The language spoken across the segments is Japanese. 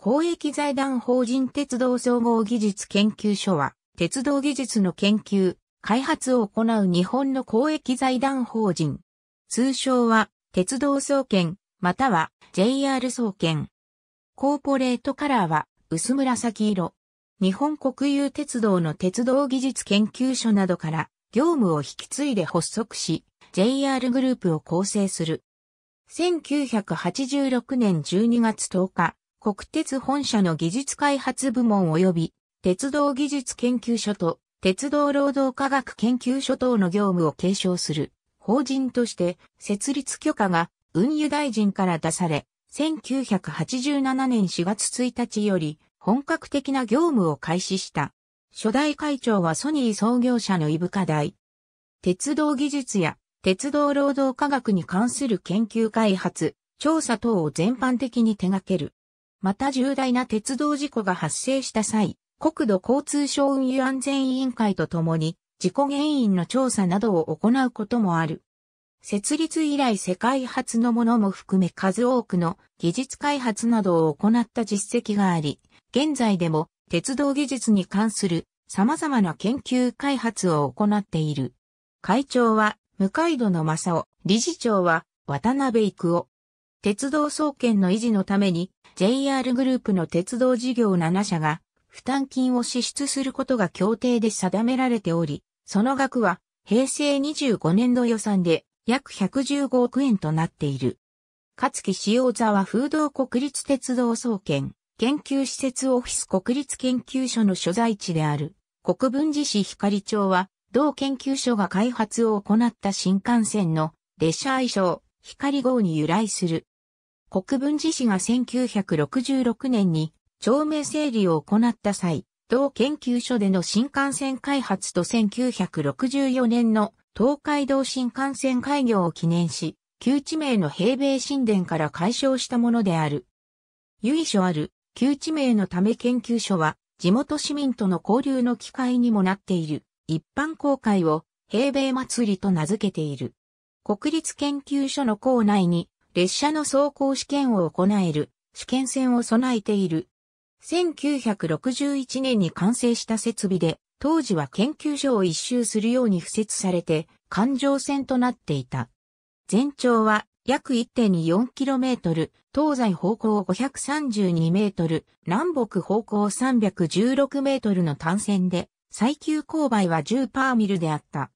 公益財団法人鉄道総合技術研究所は、鉄道技術の研究、開発を行う日本の公益財団法人。通称は、鉄道総研、または JR 総研。コーポレートカラーは、薄紫色。日本国有鉄道の鉄道技術研究所などから、業務を引き継いで発足し、JR グループを構成する。1986年12月10日、国鉄本社の技術開発部門及び、鉄道技術研究所と、鉄道労働科学研究所等の業務を継承する、法人として、設立許可が、運輸大臣から出され、1987年4月1日より、本格的な業務を開始した。初代会長はソニー創業者のイブ課大。鉄道技術や鉄道労働科学に関する研究開発、調査等を全般的に手掛ける。また重大な鉄道事故が発生した際、国土交通省運輸安全委員会とともに、事故原因の調査などを行うこともある。設立以来世界初のものも含め数多くの技術開発などを行った実績があり、現在でも鉄道技術に関する様々な研究開発を行っている。会長は、向井戸の正夫、理事長は、渡辺育夫、鉄道総研の維持のために JR グループの鉄道事業7社が負担金を支出することが協定で定められており、その額は平成25年度予算で約115億円となっている。勝木塩沢風道国立鉄道総研研究施設オフィス国立研究所の所在地である国分寺市光町は同研究所が開発を行った新幹線の列車愛称光号に由来する。国分寺市が1966年に町名整理を行った際、同研究所での新幹線開発と1964年の東海道新幹線開業を記念し、旧地名の平米神殿から解消したものである。由緒ある旧地名のため研究所は、地元市民との交流の機会にもなっている一般公開を平米祭りと名付けている。国立研究所の構内に列車の走行試験を行える試験線を備えている。1961年に完成した設備で、当時は研究所を一周するように付設されて、環状線となっていた。全長は約 1.24km、東西方向 532m、南北方向 316m の単線で、最急勾配は10パーミルであった。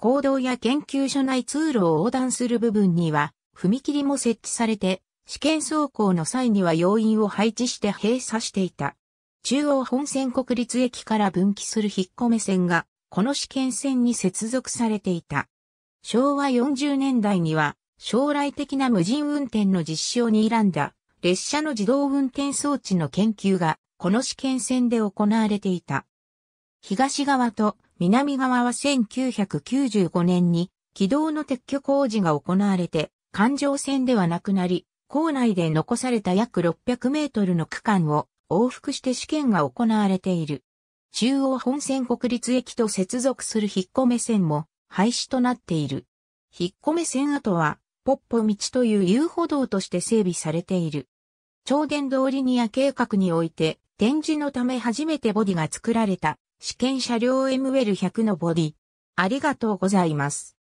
行動や研究所内通路を横断する部分には、踏切も設置されて、試験走行の際には要員を配置して閉鎖していた。中央本線国立駅から分岐する引っ込め線が、この試験線に接続されていた。昭和40年代には、将来的な無人運転の実証に睨んだ、列車の自動運転装置の研究が、この試験線で行われていた。東側と南側は1995年に軌道の撤去工事が行われて、環状線ではなくなり、校内で残された約600メートルの区間を往復して試験が行われている。中央本線国立駅と接続する引っ込め線も廃止となっている。引っ込め線跡は、ポッポ道という遊歩道として整備されている。超電導リニア計画において、展示のため初めてボディが作られた試験車両 ML100 のボディ。ありがとうございます。